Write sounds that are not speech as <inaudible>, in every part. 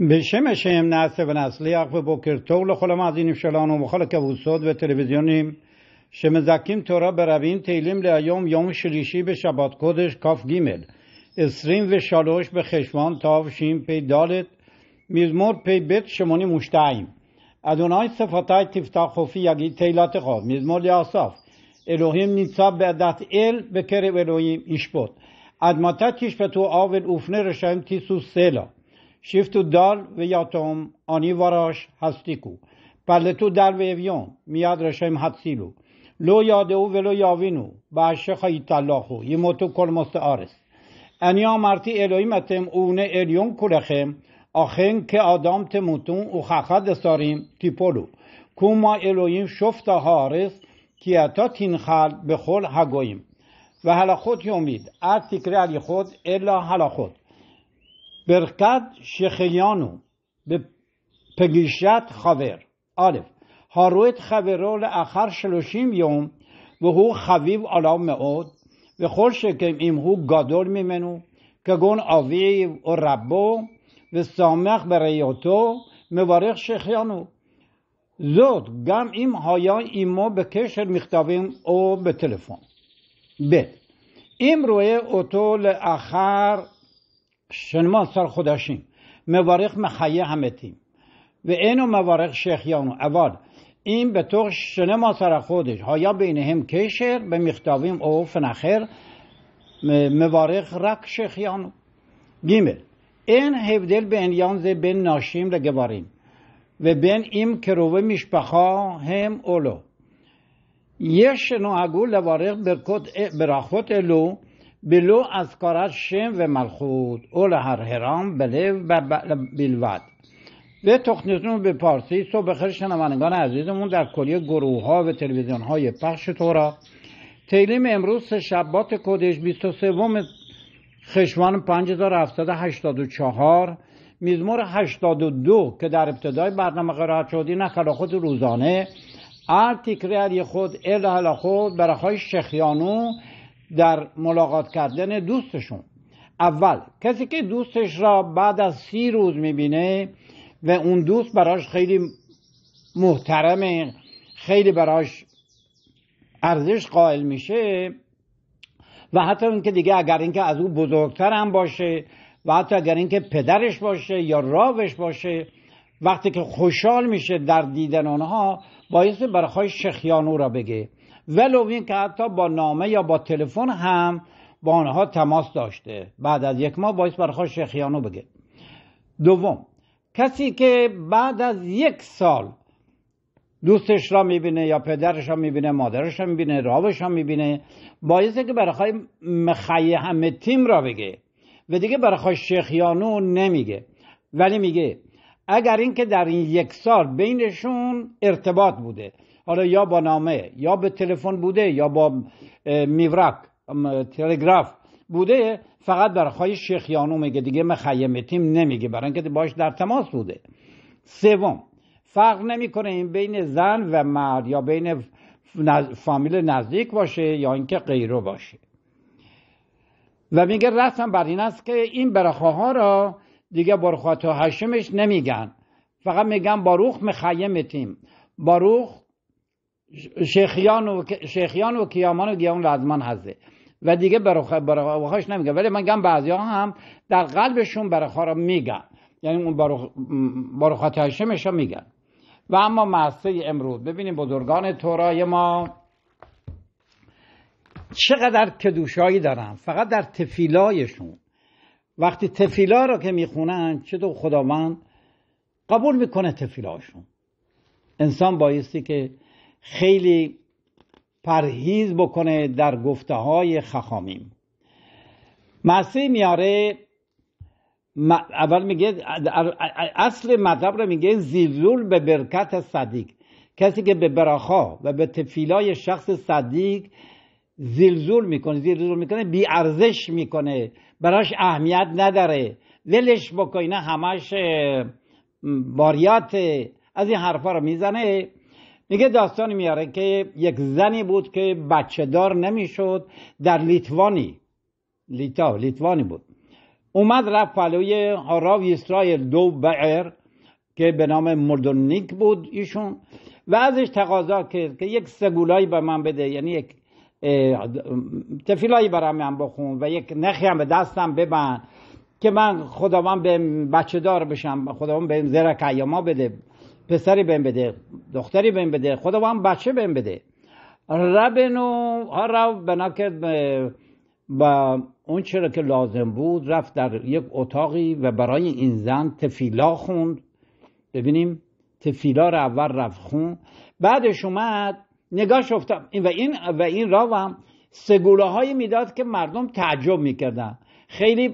به شم شم نسته و نسلی اقف بکر تول خلما از این افشالان و مخال که و تلویزیونیم شم زکیم تورا برویم تیلیم لیوم یوم شریشی به شبات کدش کاف گیمل اسریم و شالوش به خشوان تاو شیم پی دالت میزمور پی بیت شمونی مشتعیم از اونای صفتای تفتا خوفی یکی تیلات خواب میزمور لیاصاف الوهیم نیتا به ادات ایل بکره الوهیم ایش بود ادماتا به تو آوید اوفنه رشایم تیسو سیلا دار و و آنی آنی هستی هستیکو. پلتو در و بله اویون میاد رشم حدسیلو لو یاده او ولو یاوینو باشه خایی تلاخو یه موتو کل انی انیا مرتی الویمتم اونه الیون کلخم آخین که آدم تموتون او خخد ساریم تیپولو کوما الویم شفت هارس تین خال به خل هگویم و هلا خود یومید از تکره علی خود الا هلا خود برکت شخیانو به پگیشت خبر آلف هارویت خبرول اخر 30 یوم و هو خویب علام مئود و خوشکم که ایم هو گادول میمنو که گون آوی و ربو و سامخ بریوتو مبارخ شخیانو زود گم ایم هایا ایما به کشور میختابیم او به تلفن ب. ایم روی اوتو آخر شنما سر خودشیم، مورق مخیه همه تیم و اینو مورق شیخیانو اول این به تو شنما سر خودش هایا هم کشر به مختابیم او فنخر موارخ رک شیخیانو گیمل این هفدل بین یانزه بین ناشیم لگواریم و بین ایم کروه میشپخا هم اولو یه شنو اگو لوارق برکوت براخوت الو بلو از و ملخود هر هرام بلو و بلود به تخنیتون به پارسی صبح بخیر شنوندگان عزیزمون در کلیه گروه ها و تلویزیون های پخش تورا تیلیم امروز شبات کودش 23 خشوان 5784 میزمور 82 که در ابتدای برنامه قرائت نه این خود روزانه ار تکری خود ال خود برخای شخیانو در ملاقات کردن دوستشون اول کسی که دوستش را بعد از سی روز میبینه و اون دوست براش خیلی محترمه خیلی براش ارزش قائل میشه و حتی که دیگه اگر اینکه از او بزرگتر هم باشه و حتی اگر اینکه پدرش باشه یا راوش باشه وقتی که خوشحال میشه در دیدن آنها باعث برخوای شخیانو را بگه ولو این که حتی با نامه یا با تلفن هم با آنها تماس داشته بعد از یک ماه باعث برخواه شیخیانو بگه دوم کسی که بعد از یک سال دوستش را میبینه یا پدرش را میبینه مادرش را میبینه رابش را میبینه باعثه که برخواه مخی همه تیم را بگه و دیگه برخواه شیخیانو نمیگه ولی میگه اگر اینکه در این یک سال بینشون ارتباط بوده حالا آره، یا با نامه یا به تلفن بوده یا با میورک تلگراف بوده فقط شیخ شیخیانو میگه دیگه مخیمتیم نمیگه برای اینکه باش در تماس بوده سوم فرق نمیکنه این بین زن و مرد یا بین فامیل نزدیک باشه یا اینکه غیرو باشه و میگه رسم بر این است که این ها را دیگه برخواه تا هشمش نمیگن فقط میگن باروخ مخیمتیم باروخ شیخیان و, شیخیان و کیامان و گیامان لازمان هسته و دیگه براخوش نمیگه ولی من گم بعضی ها هم در قلبشون برخا را میگن یعنی اون برخوا هشمش را میگن و اما معصه امروز ببینیم بزرگان تورای ما چقدر کدوشایی دارن فقط در تفیلایشون وقتی تفیلا را که میخونن چطور خداوند قبول میکنه تفیلاشون انسان بایستی که خیلی پرهیز بکنه در گفته های خخامیم مسیح میاره اول میگه اصل مطلب رو میگه زیلول به برکت صدیق کسی که به براخا و به تفیلای شخص صدیق زلزول میکنه زلزول میکنه بی ارزش میکنه براش اهمیت نداره ولش بکنه همش باریات از این حرفا رو میزنه میگه داستانی میاره که یک زنی بود که بچه دار نمیشد در لیتوانی لیتا لیتوانی بود اومد رفت پلوی آراو اسرائیل دو بعر که به نام مردونیک بود ایشون و ازش تقاضا کرد که یک سگولایی به من بده یعنی یک تفیلایی برای من بخون و یک نخی هم به دستم ببند که من خداوند به بچه دار بشم خداوند به زرک ایاما بده پسری بهم بده دختری بهم بده خدا با هم بچه بهم بده ربنو رب بنا کرد با اون چرا که لازم بود رفت در یک اتاقی و برای این زن تفیلا خوند ببینیم تفیلا رو اول رفت خون بعدش اومد نگاش افتاد و این و این راوم سگوله هایی میداد که مردم تعجب میکردن خیلی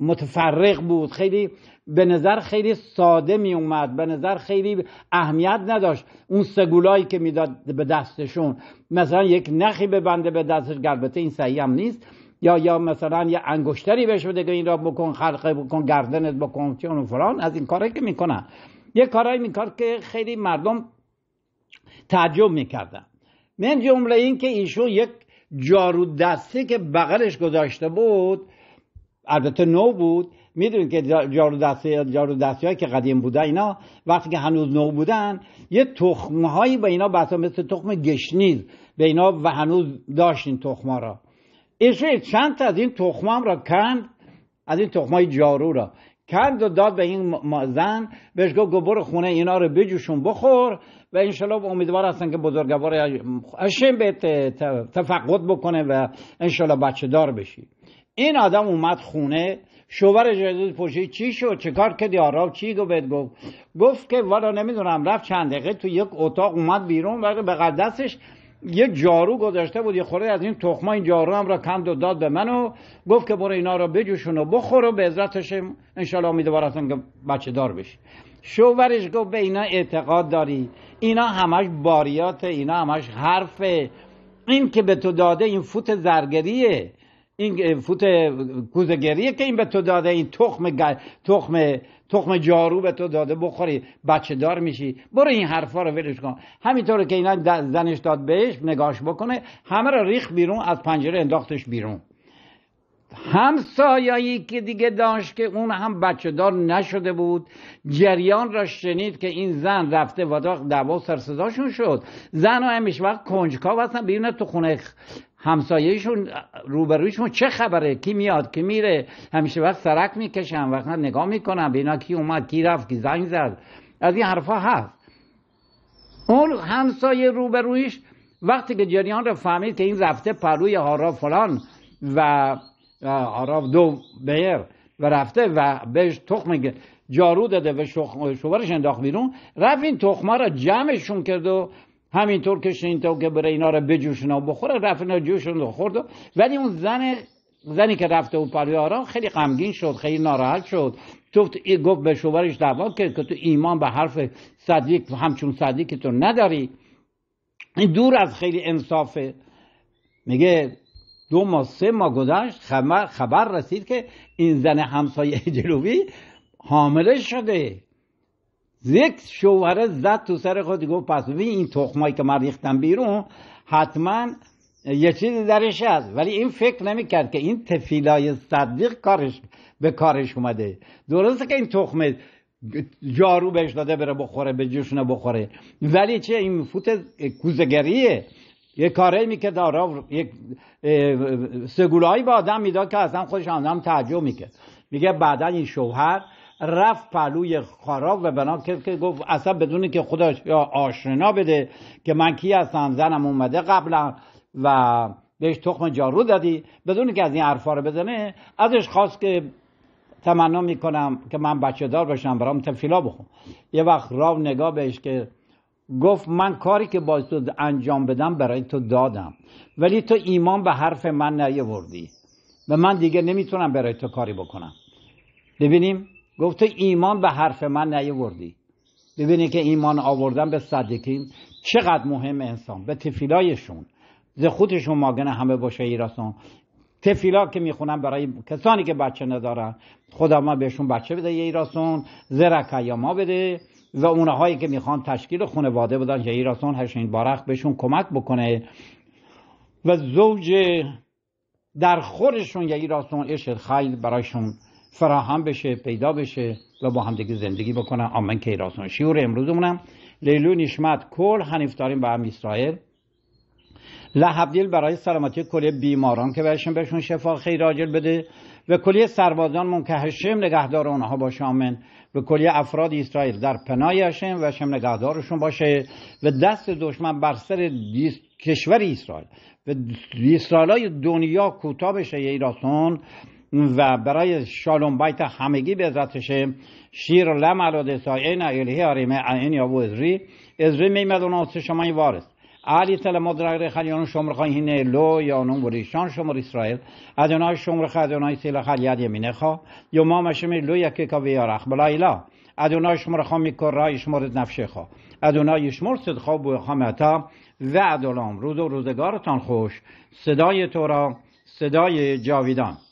متفرق بود خیلی به نظر خیلی ساده می اومد به نظر خیلی اهمیت نداشت اون سگولایی که میداد به دستشون مثلا یک نخی بنده به دستش گربته این صحیح هم نیست یا یا مثلا یه انگشتری بهش بده که این را بکن خلقه بکن گردنت بکن چون و فلان از این کارهایی که میکنن یه کارهایی میکرد که خیلی مردم تعجب میکردن من جمله این که ایشون یک جارو دستی که بغلش گذاشته بود البته نو بود میدونید که جارو دستی جارو دستی هایی که قدیم بوده اینا وقتی که هنوز نو بودن یه تخمه هایی به اینا بسا مثل تخم گشنیز به اینا و هنوز داشتین تخما را اسرائیل چند تا از این تخمام را کند از این های جارو را کند و داد به این زن بهش گفت برو خونه اینا رو بجوشون بخور و انشالله امیدوار هستن که بزرگوار اشم به تفقد بکنه و انشالله بچه دار بشی این آدم اومد خونه شوهر جدید پرسید چی شد چه کار کردی آراب چی گفت بهت گفت گفت که والا نمیدونم رفت چند دقیقه تو یک اتاق اومد بیرون و به قدسش یه جارو گذاشته بود یه خورده از این تخما این جارو هم را کند و داد به من و گفت که برو اینا را بجوشون و بخور و به عزتش انشالله امیدوار هستم که بچه دار بشی شوورش گفت به اینا اعتقاد داری اینا همش باریات اینا همش حرفه این که به تو داده این فوت زرگریه این فوت کوزگریه که این به تو داده این تخم تخم تخم جارو به تو داده بخوری بچه دار میشی برو این حرفا رو ولش کن همینطور که اینا زنش داد بهش نگاش بکنه همه رو ریخ بیرون از پنجره انداختش بیرون همسایایی که دیگه داشت که اون هم بچه دار نشده بود جریان را شنید که این زن رفته و دعوا سرسداشون شد زن و همیشه وقت کنجکاو هستن بیرونه تو خونه همسایهشون روبرویشون چه خبره کی میاد کی میره همیشه وقت سرک میکشن وقت نگاه میکنن بینا کی اومد کی رفت کی زنگ زد از این حرفا هست اون همسایه روبرویش وقتی که جریان رو فهمید که این رفته پروی هارا فلان و هارا دو بیر و رفته و بهش تخم جارو داده و شوبرش انداخت بیرون رفت این تخمه را جمعشون کرد و همینطور که تو که بره اینا رو بجوشونه و بخوره رفت اینا جوشون و خورد ولی اون زن زنی که رفته اون پریارا خیلی غمگین شد خیلی ناراحت شد گفت گفت به شوهرش دعوا کرد که تو ایمان به حرف صدیق همچون صدیق تو نداری این دور از خیلی انصافه میگه دو ماه سه ماه گذشت خبر, خبر رسید که این زن همسایه <laughs> جلوی حامله شده یک شوهره زد تو سر خود گفت پس ببین این تخمایی که من ریختم بیرون حتما یه چیزی درش هست ولی این فکر نمیکرد که این تفیلای صدیق کارش به کارش اومده درسته که این تخمه جارو بهش داده بره بخوره به بخوره ولی چه این فوت کوزگریه یه کاره میکرد دارا یک سگولایی به آدم میداد که اصلا خودش آدم تعجب میکرد میگه بعدا این شوهر رفت پهلوی خارا و بنا کرد که گفت اصلا بدونی که خودش یا آشنا بده که من کی هستم زنم اومده قبلا و بهش تخم جارو دادی بدون که از این حرفا رو بزنه ازش خواست که تمنا میکنم که من بچه دار باشم برام تفیلا بخون یه وقت راو نگاه بهش که گفت من کاری که باید تو انجام بدم برای تو دادم ولی تو ایمان به حرف من نیاوردی و من دیگه نمیتونم برای تو کاری بکنم ببینیم گفته ایمان به حرف من نیوردی ببینی که ایمان آوردن به صدقین چقدر مهم انسان به تفیلایشون ز خودشون ماگن همه باشه ایراسون تفیلا که میخونن برای کسانی که بچه ندارن خدا ما بهشون بچه بده یه ایراسون یا ما بده و اونهایی که میخوان تشکیل خانواده بدن یه ایراسون هشین بارخ بهشون کمک بکنه و زوج در خورشون یه ایراسون اشت خیل برایشون فراهم بشه پیدا بشه و با دیگه زندگی بکنن آمین که ایراسون شیور امروزمونم لیلو نشمت کل هنیف داریم به هم اسرائیل لحبدیل برای سلامتی کلی بیماران که بهشون بهشون شفا خیر راجل بده و کلی سربازان من که هشم نگهدار اونها باشه آمن، و کلی افراد اسرائیل در پناه هشم و هشم نگهدارشون باشه و دست دشمن بر سر کشور اسرائیل و اسرائیل دنیا کوتاه بشه ایراسون و برای شالوم بایت همگی به شیر لم علا این الهی آریمه این یابو ازری ازری میمد شما وارست علی تل مدرگ ریخل یانو شمر خواهی هینه لو یانو بریشان شمر اسرائیل ادنای شمر خواه ادنای سیل خل یمینه خواه یو ما مشمی لو یکی که ویارخ بلا ایلا ادنای شمر خواه میکر رای شمر نفشه خواه ادنای شمر صد خواه بوی و عدلام روز و روزگارتان خوش صدای تو را صدای جاویدان